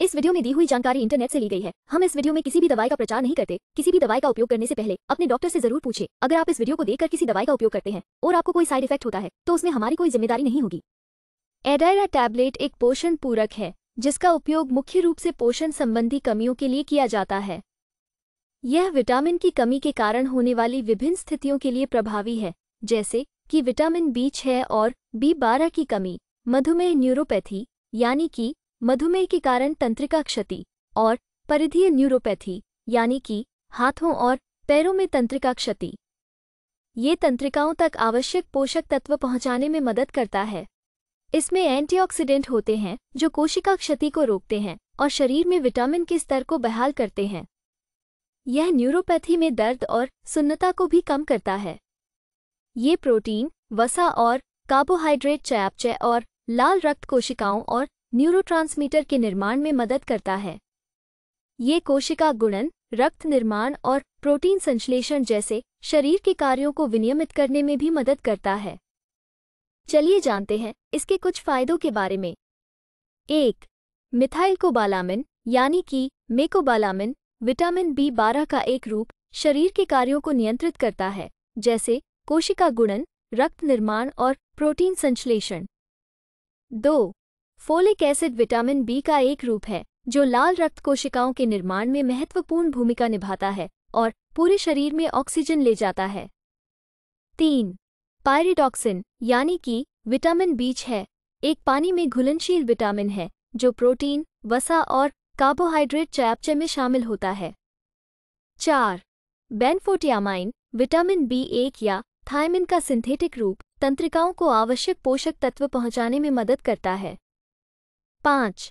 इस वीडियो में दी हुई जानकारी इंटरनेट से ली गई है हम इस वीडियो में किसी भी दवाई का प्रचार नहीं करते किसी भी दवाई का उपयोग करने से पहले अपने डॉक्टर से जरूर पूछे अगर आप इस वीडियो को देखकर किसी दवाई का उपयोग करते हैं और आपको कोई साइड इफेक्ट होता है तो उसमें हमारी कोई जिम्मेदारी नहीं होगी एडायरा टैबलेट एक पोषण पूरक है जिसका उपयोग मुख्य रूप से पोषण संबंधी कमियों के लिए किया जाता है यह विटामिन की कमी के कारण होने वाली विभिन्न स्थितियों के लिए प्रभावी है जैसे कि विटामिन बी छह और बी बारह की कमी मधुमेह न्यूरोपैथी यानी कि मधुमेह के कारण तंत्रिका क्षति और परिधीय न्यूरोपैथी यानी कि हाथों और पैरों में तंत्रिका क्षति ये तंत्रिकाओं तक आवश्यक पोषक तत्व पहुंचाने में मदद करता है इसमें एंटीऑक्सीडेंट होते हैं जो कोशिका क्षति को रोकते हैं और शरीर में विटामिन के स्तर को बहाल करते हैं यह न्यूरोपैथी में दर्द और सुन्नता को भी कम करता है ये प्रोटीन वसा और कार्बोहाइड्रेट चयापचय और लाल रक्त कोशिकाओं और न्यूरोट्रांसमीटर के निर्माण में मदद करता है ये कोशिका गुणन रक्त निर्माण और प्रोटीन संश्लेषण जैसे शरीर के कार्यों को विनियमित करने में भी मदद करता है चलिए जानते हैं इसके कुछ फायदों के बारे में एक मिथाइल कोबालामिन यानी कि मेकोबालामिन विटामिन बी बारह का एक रूप शरीर के कार्यों को नियंत्रित करता है जैसे कोशिका गुणन रक्त निर्माण और प्रोटीन संश्लेषण दो फोलिक एसिड विटामिन बी का एक रूप है जो लाल रक्त कोशिकाओं के निर्माण में महत्वपूर्ण भूमिका निभाता है और पूरे शरीर में ऑक्सीजन ले जाता है तीन पायरिडॉक्सिन यानी कि विटामिन बीच है एक पानी में घुलनशील विटामिन है जो प्रोटीन वसा और कार्बोहाइड्रेट चयापचय में शामिल होता है चार बेनफोटियामाइन विटामिन बी एक या थायमिन का सिंथेटिक रूप तंत्रिकाओं को आवश्यक पोषक तत्व पहुंचाने में मदद करता है पाँच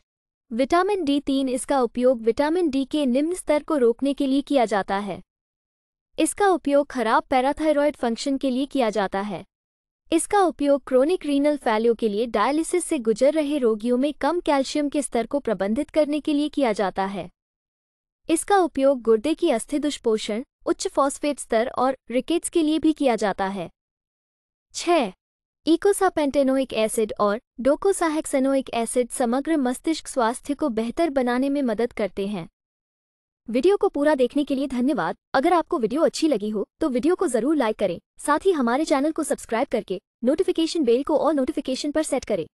विटामिन डी तीन इसका उपयोग विटामिन डी के निम्न स्तर को रोकने के लिए किया जाता है इसका उपयोग खराब पैराथायरॉयड फंक्शन के लिए किया जाता है इसका उपयोग क्रोनिक रीनल फैलियो के लिए डायलिसिस से गुजर रहे रोगियों में कम कैल्शियम के स्तर को प्रबंधित करने के लिए किया जाता है इसका उपयोग गुर्दे की अस्थि दुष्पोषण उच्च फॉस्फेट स्तर और रिकेट्स के लिए भी किया जाता है छह इकोसापेंटेनोइक एसिड और डोकोसाहेक्सेनोइक एसिड समग्र मस्तिष्क स्वास्थ्य को बेहतर बनाने में मदद करते हैं वीडियो को पूरा देखने के लिए धन्यवाद अगर आपको वीडियो अच्छी लगी हो तो वीडियो को जरूर लाइक करें साथ ही हमारे चैनल को सब्सक्राइब करके नोटिफिकेशन बेल को और नोटिफिकेशन पर सेट करें